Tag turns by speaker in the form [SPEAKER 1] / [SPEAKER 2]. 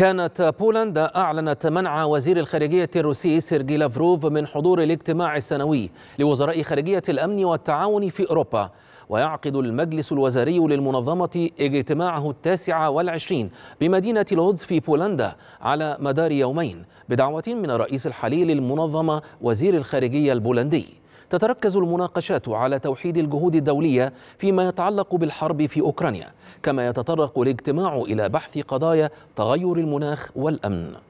[SPEAKER 1] كانت بولندا أعلنت منع وزير الخارجية الروسي سيرجي لافروف من حضور الاجتماع السنوي لوزراء خارجية الأمن والتعاون في أوروبا ويعقد المجلس الوزاري للمنظمة اجتماعه التاسع والعشرين بمدينة لودز في بولندا على مدار يومين بدعوة من الرئيس الحالي للمنظمة وزير الخارجية البولندي تتركز المناقشات على توحيد الجهود الدولية فيما يتعلق بالحرب في أوكرانيا كما يتطرق الاجتماع إلى بحث قضايا تغير المناخ والأمن